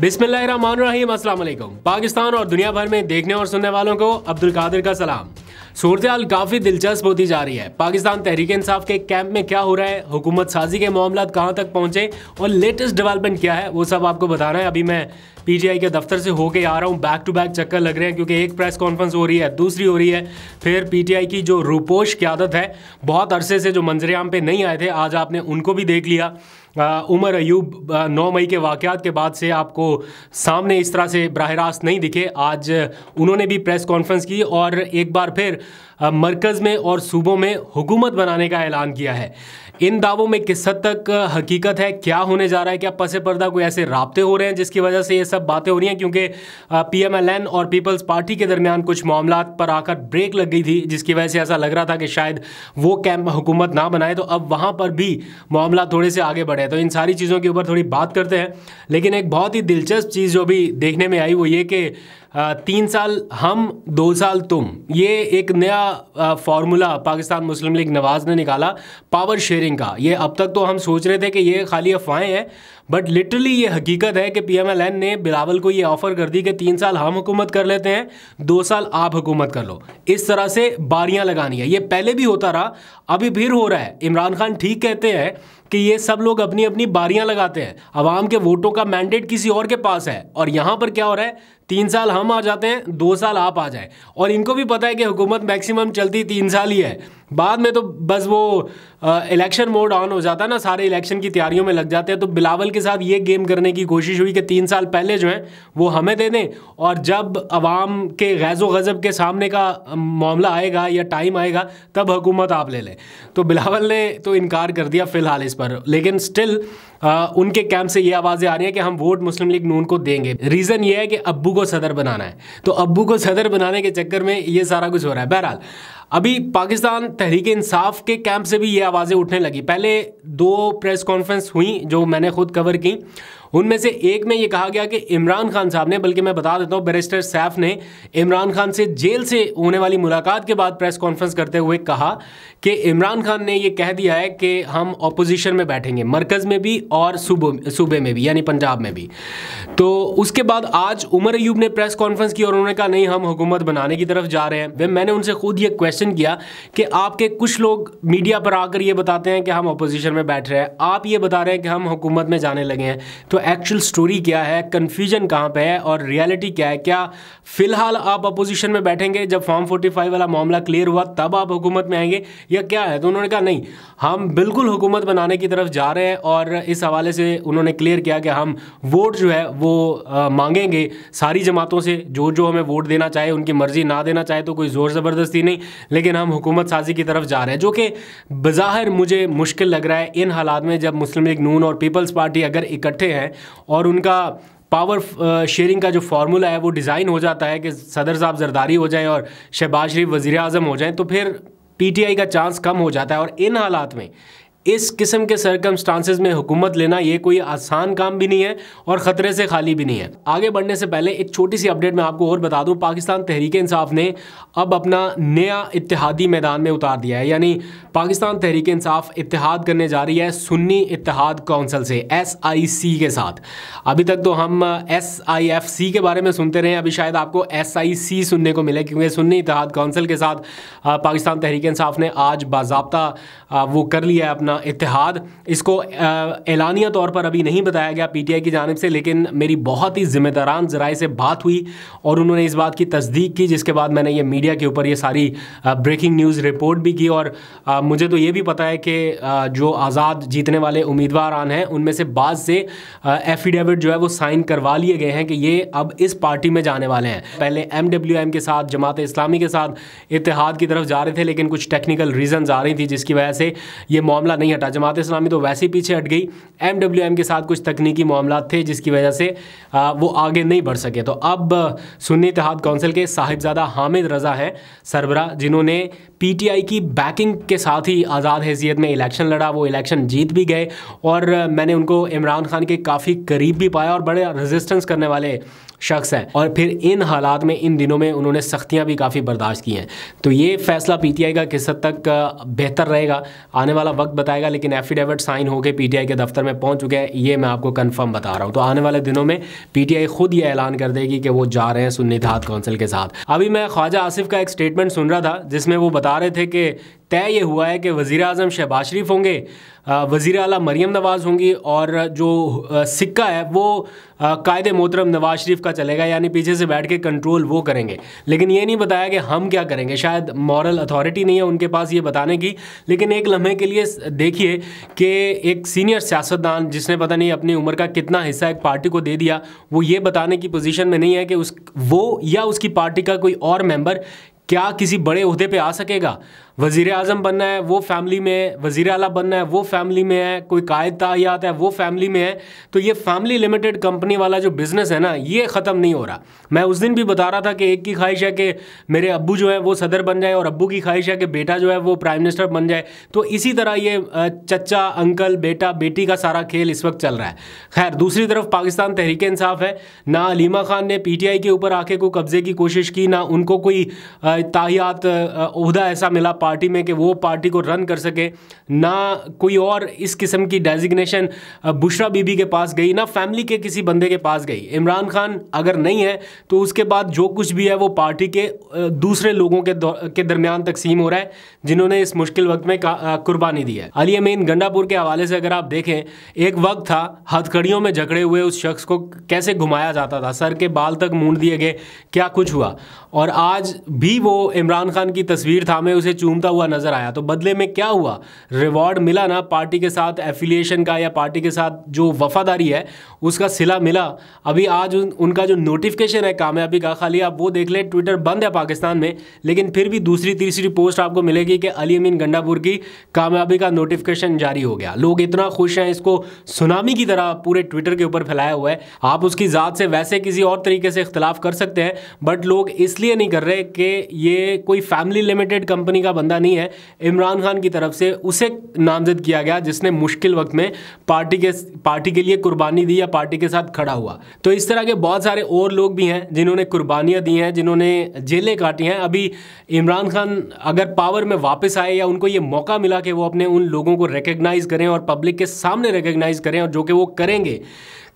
बिस्मिल्लाहिर्रहमानिर्रहीम अस्सलाम वालेकुम पाकिस्तान और दुनिया भर में देखने और सुनने वालों को अब्दुल कादिर का सलाम सूरत काफ़ी दिलचस्प होती जा रही है पाकिस्तान तहरीक इंसाफ के कैंप में क्या हो रहा है हुकूमत साजी के मामला कहाँ तक पहुँचे और लेटेस्ट डेवलपमेंट क्या है वो सब आपको बताना है अभी मैं पीटीआई के दफ्तर से होके आ रहा हूँ बैक टू बैक चक्कर लग रहे हैं क्योंकि एक प्रेस कॉन्फ्रेंस हो रही है दूसरी हो रही है फिर पीटीआई की जो रूपोश क्यादत है बहुत अरसे से जो मंजरेआम पे नहीं आए थे आज आपने उनको भी देख लिया उमर अयूब नौ मई के वाक़ात के बाद से आपको सामने इस तरह से बरह रास्त नहीं दिखे आज उन्होंने भी प्रेस कॉन्फ्रेंस की और एक बार फिर मरकज़ में और सूबों में हुकूमत बनाने का ऐलान किया है इन दावों में किस हद तक हकीकत है क्या होने जा रहा है क्या पसे पर्दा कोई ऐसे रबते हो रहे हैं जिसकी वजह से ये सब बातें हो रही हैं क्योंकि पी एम एल एन और पीपल्स पार्टी के दरमियान कुछ मामला पर आकर ब्रेक लग गई थी जिसकी वजह से ऐसा लग रहा था कि शायद वो कैंप हुकूमत ना बनाए तो अब वहाँ पर भी मामला थोड़े से आगे बढ़े तो इन सारी चीज़ों के ऊपर थोड़ी बात करते हैं लेकिन एक बहुत ही दिलचस्प चीज़ जो भी देखने में आई वो ये कि तीन साल हम दो साल तुम ये एक नया फार्मूला पाकिस्तान मुस्लिम लीग नवाज़ ने निकाला पावर शेयरिंग का ये अब तक तो हम सोच रहे थे कि ये खाली अफवाहें हैं बट लिटरली ये हकीकत है कि पी एम एल एन ने बिलावल को ये ऑफ़र कर दी कि तीन साल हम हुकूमत कर लेते हैं दो साल आप हुकूमत कर लो इस तरह से बारियां लगानी है ये पहले भी होता रहा अभी फिर हो रहा है इमरान खान ठीक कहते हैं कि ये सब लोग अपनी अपनी बारियां लगाते हैं आवाम के वोटों का मैंडेट किसी और के पास है और यहाँ पर क्या हो रहा है तीन साल हम आ जाते हैं दो साल आप आ जाए और इनको भी पता है कि हुकूमत मैक्सिमम चलती तीन साल ही है बाद में तो बस वो इलेक्शन मोड ऑन हो जाता है ना सारे इलेक्शन की तैयारियों में लग जाते हैं तो बिलावल के साथ ये गेम करने की कोशिश हुई कि तीन साल पहले जो है वो हमें दे दें और जब अवाम के गैज़ गज़ब के सामने का मामला आएगा या टाइम आएगा तब हुकूमत आप ले लें तो बिलावल ने तो इनकार कर दिया फ़िलहाल इस पर लेकिन स्टिल आ, उनके कैंप से ये आवाज़ें आ रही हैं कि हम वोट मुस्लिम लीग नून को देंगे रीज़न ये है कि अब्बू को सदर बनाना है तो अब्बू को सदर बनाने के चक्कर में ये सारा कुछ हो रहा है बहरहाल अभी पाकिस्तान तहरीक इंसाफ के कैंप से भी ये आवाज़ें उठने लगी पहले दो प्रेस कॉन्फ्रेंस हुई जो मैंने खुद कवर की उनमें से एक में यह कहा गया कि इमरान खान साहब ने बल्कि मैं बता देता हूं बैरिस्टर सैफ ने इमरान खान से जेल से होने वाली मुलाकात के बाद प्रेस कॉन्फ्रेंस करते हुए कहा कि इमरान खान ने यह कह दिया है कि हम अपोजिशन में बैठेंगे मरकज़ में भी और सूबे में भी यानी पंजाब में भी तो उसके बाद आज उमर अयूब ने प्रेस कॉन्फ्रेंस की और उन्होंने कहा नहीं हम हुकूमत बनाने की तरफ जा रहे हैं वे मैंने उनसे खुद यह क्वेश्चन किया कि आपके कुछ लोग मीडिया पर आकर यह बताते हैं कि हम अपोजिशन में बैठ रहे हैं आप ये बता रहे हैं कि हम हुकूमत में जाने लगे हैं तो तो एक्चुअल स्टोरी क्या है कन्फ्यूजन कहाँ पर है और रियलिटी क्या है क्या फिलहाल आप अपोजिशन में बैठेंगे जब फॉर्म फोर्टी वाला मामला क्लियर हुआ तब आप हुकूमत में आएंगे या क्या है तो उन्होंने कहा नहीं हम बिल्कुल हुकूमत बनाने की तरफ जा रहे हैं और इस हवाले से उन्होंने क्लियर किया कि हम वोट जो है वो आ, मांगेंगे सारी जमातों से जो जो हमें वोट देना चाहे उनकी मर्ज़ी ना देना चाहे तो कोई ज़ोर ज़बरदस्ती नहीं लेकिन हम हुकूमत साजी की तरफ जा रहे हैं जो कि बज़ाहिर मुझे मुश्किल लग रहा है इन हालात में जब मुस्लिम लीग नून और पीपल्स पार्टी अगर इकट्ठे हैं है और उनका पावर शेयरिंग uh, का जो फार्मूला है वो डिज़ाइन हो जाता है कि सदर साहब जरदारी हो जाएं और शहबाज शरीफ वज़ी अजम हो जाएं तो फिर पीटीआई का चांस कम हो जाता है और इन हालात में इस किस्म के सरकमस्टांसिस में हुकूमत लेना ये कोई आसान काम भी नहीं है और ख़तरे से खाली भी नहीं है आगे बढ़ने से पहले एक छोटी सी अपडेट मैं आपको और बता दूँ पाकिस्तान तहरीक इंसाफ ने अब अपना नया इतिहादी मैदान में उतार दिया है यानी पाकिस्तान तहरीक इंसाफ इतिहाद करने जा रही है सुन्नी इतिहाद कौंसल से एस आई सी के साथ अभी तक तो हम एस आई एफ सी के बारे में सुनते रहे अभी शायद आपको एस आई सी सुनने को मिले क्योंकि सुन्नी इतिहाद कौंसल के साथ पाकिस्तान तहरीक इंसाफ ने आज बाबा वो कर लिया है अपना इतिहाद इसको एलानिया तौर पर अभी नहीं बताया गया पीटीआई की जानब से लेकिन मेरी बहुत ही ज़िम्मेदारान ज़राए से बात हुई और उन्होंने इस बात की तस्दीक की जिसके बाद मैंने ये मीडिया के ऊपर ये सारी ब्रेकिंग न्यूज़ रिपोर्ट भी की और मुझे तो ये भी पता है कि जो आज़ाद जीतने वाले उम्मीदवार आन हैं उनमें से बाद से एफिडेविट जो है वो साइन करवा लिए गए हैं कि ये अब इस पार्टी में जाने वाले हैं पहले एम के साथ जमात इस्लामी के साथ इतिहाद की तरफ जा रहे थे लेकिन कुछ टेक्निकल रीजन आ रही थी जिसकी वजह से ये मामला नहीं नहीं हटा जमात इस्लामी तो वैसे ही पीछे हट गई एम के साथ कुछ तकनीकी मामला थे जिसकी वजह से वो आगे नहीं बढ़ सके तो अब सुन्नी इतिहाद काउंसिल के साहिबजादा हामिद रज़ा हैं सरबरा जिन्होंने पीटीआई की बैकिंग के साथ ही आज़ाद हैसियत में इलेक्शन लड़ा वो इलेक्शन जीत भी गए और मैंने उनको इमरान खान के काफ़ी करीब भी पाया और बड़े रजिस्टेंस करने वाले शख्स हैं और फिर इन हालात में इन दिनों में उन्होंने सख्तियां भी काफ़ी बर्दाश्त की हैं तो ये फैसला पीटीआई का किस हद तक बेहतर रहेगा आने वाला वक्त बताएगा लेकिन एफिडेविट साइन होकर पीटीआई के दफ्तर में पहुंच चुके हैं ये मैं आपको कंफर्म बता रहा हूं तो आने वाले दिनों में पीटीआई खुद ये ऐलान कर देगी कि वो जा रहे हैं सुन्नी धात काउंसिल के साथ अभी मैं ख्वाजा आसिफ का एक स्टेटमेंट सुन रहा था जिसमें वो बता रहे थे कि तय ये हुआ है कि वज़ी अजम शहबाज शरीफ होंगे वज़ी अला मरीम नवाज़ होंगी और जो सिक्का है वो कायद मोहतरम नवाज शरीफ का चलेगा यानी पीछे से बैठ के कंट्रोल वो करेंगे लेकिन ये नहीं बताया कि हम क्या करेंगे शायद मॉरल अथॉरिटी नहीं है उनके पास ये बताने की लेकिन एक लम्हे के लिए देखिए कि एक सीनियर सियासतदान जिसने पता नहीं अपनी उम्र का कितना हिस्सा एक पार्टी को दे दिया वो ये बताने की पोजिशन में नहीं है कि उस वो या उसकी पार्टी का कोई और मेम्बर क्या किसी बड़े अहदे पे आ सकेगा वजीर अजम बनना है वो फैमिली में है वजीर अला बनना है वो फैमिली में है कोई कायद तायात है वो फैमिली में है तो ये फैमिली लिमिटेड कंपनी वाला जो बिज़नेस है ना ये ख़त्म नहीं हो रहा मैं उस दिन भी बता रहा था कि एक की ख्वाहिश है कि मेरे अबू जो है वो सदर बन जाए और अबू की ख्वाहिश है कि बेटा जो है वो प्राइम मिनिस्टर बन जाए तो इसी तरह ये चचा अंकल बेटा बेटी का सारा खेल इस वक्त चल रहा है खैर दूसरी तरफ पाकिस्तान तहरीक इंसाफ है ना अलीमा खान ने आई के ऊपर आके को कब्जे की कोशिश की ना उनको कोई ताहियात अहदा ऐसा मिला पार्टी में कि वो पार्टी को रन कर सके ना कोई और इस किस्म की डेजिग्नेशन बुशरा बीबी के पास गई ना फैमिली के किसी बंदे के पास गई इमरान खान अगर नहीं है तो उसके बाद जो कुछ भी है वो पार्टी के दूसरे लोगों के के दरमियान तकसीम हो रहा है जिन्होंने इस मुश्किल वक्त में कुर्बानी दी है अली अमीन गंडापुर के हवाले से अगर आप देखें एक वक्त था हथकड़ियों में झगड़े हुए उस शख्स को कैसे घुमाया जाता था सर के बाल तक मूंढ दिए गए क्या कुछ हुआ और आज भी वो इमरान खान की तस्वीर था मैं उसे चूम घूमता हुआ नजर आया तो बदले में क्या हुआ रिवॉर्ड मिला ना पार्टी के साथ एफिलिएशन का या पार्टी के साथ जो वफादारी है उसका सिला मिला अभी आज उन, उनका जो नोटिफिकेशन है कामयाबी का खाली आप वो देख ले ट्विटर बंद है पाकिस्तान में लेकिन फिर भी दूसरी तीसरी पोस्ट आपको मिलेगी कि अली अमीन गंडापुर की कामयाबी का नोटिफिकेशन जारी हो गया लोग इतना खुश हैं इसको सुनामी की तरह पूरे ट्विटर के ऊपर फैलाया हुआ है आप उसकी ज़ात से वैसे किसी और तरीके से इख्तलाफ कर सकते हैं बट लोग इसलिए नहीं कर रहे कि ये कोई फैमिली लिमिटेड कंपनी का बंदा नहीं है इमरान खान की तरफ से उसे नामजद किया गया जिसने मुश्किल वक्त में पार्टी के पार्टी के लिए कुर्बानी दी या पार्टी के साथ खड़ा हुआ तो इस तरह के बहुत सारे और लोग भी हैं जिन्होंने कुर्बानियाँ दी हैं जिन्होंने जेलें काटी हैं अभी इमरान खान अगर पावर में वापस आए या उनको ये मौका मिला कि वो अपने उन लोगों को रिकग्नाइज़ करें और पब्लिक के सामने रिकग्नाइज़ करें और जो कि वो करेंगे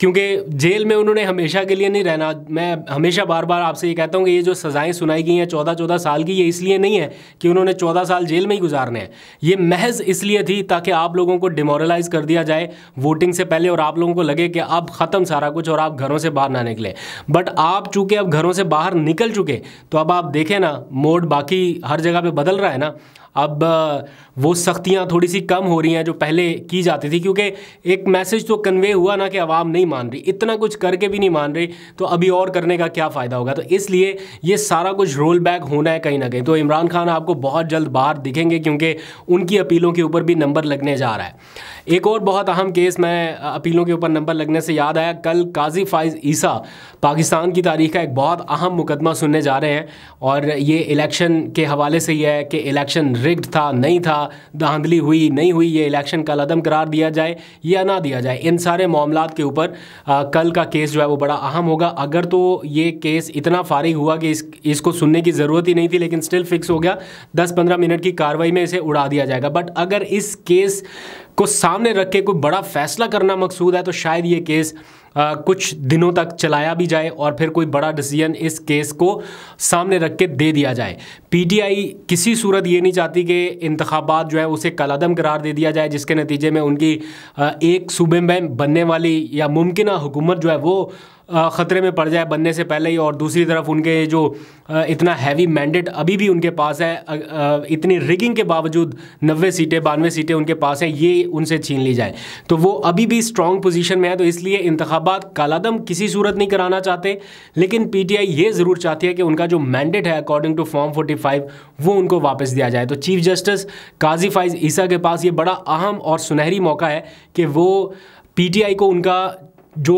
क्योंकि जेल में उन्होंने हमेशा के लिए नहीं रहना मैं हमेशा बार बार आपसे ये कहता हूँ कि ये जो सजाएं सुनाई गई हैं चौदह चौदह साल की ये इसलिए नहीं है कि उन्होंने चौदह साल जेल में ही गुजारने हैं ये महज इसलिए थी ताकि आप लोगों को डिमोरलाइज कर दिया जाए वोटिंग से पहले और आप लोगों को लगे कि अब ख़त्म सारा कुछ और आप घरों से बाहर ना निकले बट आप चूँकि अब घरों से बाहर निकल चुके तो अब आप देखें ना मोड बाकी हर जगह पर बदल रहा है ना अब वो सख्तियाँ थोड़ी सी कम हो रही हैं जो पहले की जाती थी क्योंकि एक मैसेज तो कन्वे हुआ ना कि आवाम नहीं मान रही इतना कुछ करके भी नहीं मान रही तो अभी और करने का क्या फ़ायदा होगा तो इसलिए ये सारा कुछ रोल बैक होना है कहीं ना कहीं तो इमरान खान आपको बहुत जल्द बाहर दिखेंगे क्योंकि उनकी अपीलों के ऊपर भी नंबर लगने जा रहा है एक और बहुत अहम केस मैं अपीलों के ऊपर नंबर लगने से याद आया कल काजी फाइज ईसा पाकिस्तान की तारीख का एक बहुत अहम मुकदमा सुनने जा रहे हैं और ये इलेक्शन के हवाले से ही है कि इलेक्शन रिग्ड था नहीं था धांधली हुई नहीं हुई ये इलेक्शन कल अदम करार दिया जाए या ना दिया जाए इन सारे मामला के ऊपर कल का केस जो है वो बड़ा अहम होगा अगर तो ये केस इतना फारिग हुआ कि इस इसको सुनने की ज़रूरत ही नहीं थी लेकिन स्टिल फिक्स हो गया दस पंद्रह मिनट की कार्रवाई में इसे उड़ा दिया जाएगा बट अगर इस केस को सामने रख के कोई बड़ा फैसला करना मकसूद है तो शायद ये केस आ, कुछ दिनों तक चलाया भी जाए और फिर कोई बड़ा डिसीजन इस केस को सामने रख के दे दिया जाए पीटीआई किसी सूरत ये नहीं चाहती कि इंतबात जो है उसे कलादम करार दे दिया जाए जिसके नतीजे में उनकी आ, एक सूबे में बनने वाली या मुमकिन हुकूमत जो है वो ख़तरे में पड़ जाए बनने से पहले ही और दूसरी तरफ उनके जो इतना हैवी मैंडेट अभी भी उनके पास है इतनी रिगिंग के बावजूद नब्बे सीटें बानवे सीटें उनके पास हैं ये उनसे छीन ली जाए तो वो अभी भी स्ट्रॉन्ग पोजीशन में है तो इसलिए इंतबात बात कालादम किसी सूरत नहीं कराना चाहते लेकिन पीटीआई ये ज़रूर चाहती है कि उनका जो मैंडेट है अकॉर्डिंग टू फॉर्म 45 वो उनको वापस दिया जाए तो चीफ जस्टिस काजी फाइज ईसा के पास ये बड़ा अहम और सुनहरी मौका है कि वो पीटीआई को उनका जो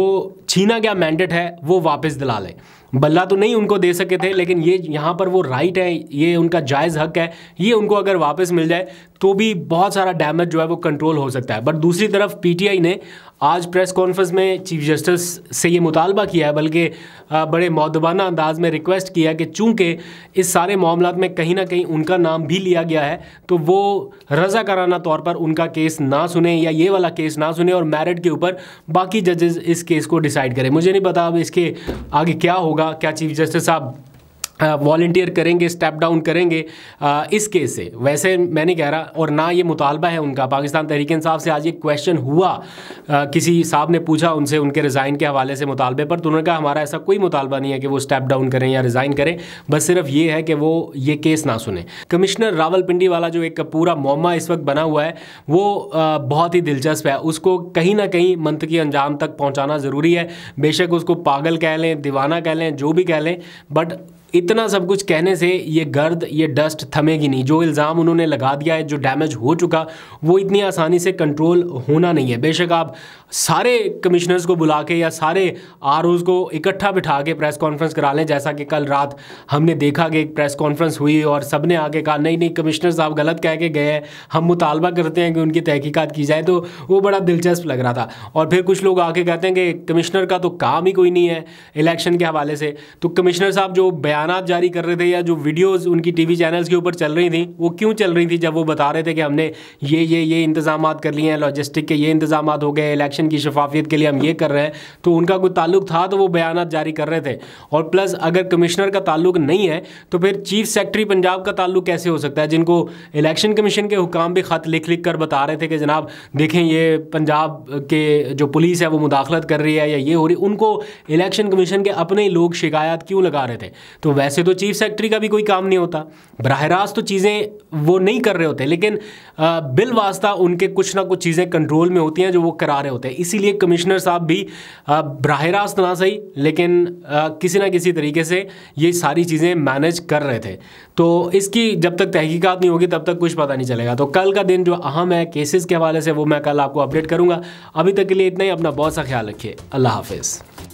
छीना गया मैंडेट है वो वापस दिला लें बल्ला तो नहीं उनको दे सके थे लेकिन ये यहाँ पर वो राइट है ये उनका जायज़ हक है ये उनको अगर वापस मिल जाए तो भी बहुत सारा डैमेज जो है वो कंट्रोल हो सकता है बट दूसरी तरफ पीटीआई ने आज प्रेस कॉन्फ्रेंस में चीफ जस्टिस से ये मुतालबा किया है बल्कि बड़े मौदबाना अंदाज में रिक्वेस्ट किया कि चूंकि इस सारे मामला में कहीं ना कहीं उनका नाम भी लिया गया है तो वो रजाकाराना तौर पर उनका केस ना सुने या ये वाला केस ना सुने और मैरिट के ऊपर बाकी जजेस इस केस को डिसाइड करें मुझे नहीं पता अब इसके आगे क्या होगा क्या चीफ जस्टिस साहब वॉल्टियर करेंगे स्टेप डाउन करेंगे आ, इस केस से वैसे मैं नहीं कह रहा और ना ये मुतालबा है उनका पाकिस्तान तहरीक साहब से आज एक क्वेश्चन हुआ आ, किसी साहब ने पूछा उनसे उनके रिज़ाइन के हवाले से मुतालबे पर तो उन्होंने कहा हमारा ऐसा कोई मुतालबा नहीं है कि वो स्टेप डाउन करें या रिज़ाइन करें बस सिर्फ ये है कि वो ये केस ना सुने कमिश्नर पिंडी वाला जो एक पूरा मोमा इस वक्त बना हुआ है वो आ, बहुत ही दिलचस्प है उसको कहीं ना कहीं की अंजाम तक पहुँचाना ज़रूरी है बेशक उसको पागल कह लें दीवाना कह लें जो भी कह लें बट इतना सब कुछ कहने से ये गर्द ये डस्ट थमेगी नहीं जो इल्ज़ाम उन्होंने लगा दिया है जो डैमेज हो चुका वो इतनी आसानी से कंट्रोल होना नहीं है बेशक आप सारे कमिश्नर्स को बुला के या सारे आर को इकट्ठा बिठा के प्रेस कॉन्फ्रेंस करा लें जैसा कि कल रात हमने देखा कि एक प्रेस कॉन्फ्रेंस हुई और सब ने आके कहा नहीं नहीं कमिश्नर साहब गलत कह के गए हैं हम मुतालबा करते हैं कि उनकी तहकीक़त की जाए तो वो बड़ा दिलचस्प लग रहा था और फिर कुछ लोग आके कहते हैं कि कमिश्नर का तो काम ही कोई नहीं है इलेक्शन के हवाले से तो कमिश्नर साहब जो बयान बयान जारी कर रहे थे या जो वीडियोज़ उनकी टी चैनल्स के ऊपर चल रही थी वो क्यों चल रही थी जब वो बता रहे थे कि हमने ये ये ये इंतजाम कर लिए हैं लॉजिस्टिक के ये इंतजाम हो गए इलेक्शन की शफाफियत के लिए हम ये कर रहे हैं तो उनका कोई ताल्लुक था तो वो बयान जारी कर रहे थे और प्लस अगर कमिश्नर का ताल्लुक नहीं है तो फिर चीफ सेक्रेटरी पंजाब का ताल्लुक कैसे हो सकता है जिनको इलेक्शन कमीशन के हुकाम भी ख़त लिख लिख कर बता रहे थे कि जनाब देखें ये पंजाब के जो पुलिस है वो मुदाखलत कर रही है या ये हो रही उनको इलेक्शन कमीशन के अपने ही लोग शिकायत क्यों लगा रहे थे तो तो वैसे तो चीफ सेक्रेटरी का भी कोई काम नहीं होता बरह रास्त तो चीज़ें वो नहीं कर रहे होते लेकिन बिल वास्ता उनके कुछ ना कुछ चीज़ें कंट्रोल में होती हैं जो वो करा रहे होते हैं इसीलिए कमिश्नर साहब भी बरह रास्त ना सही लेकिन किसी ना किसी तरीके से ये सारी चीज़ें मैनेज कर रहे थे तो इसकी जब तक तहकीक़त नहीं होगी तब तक कुछ पता नहीं चलेगा तो कल का दिन जो अहम है केसेस के हवाले से वो मैं कल आपको अपडेट करूँगा अभी तक के लिए इतना ही अपना बहुत सा ख्याल रखिए अल्लाह हाफिज़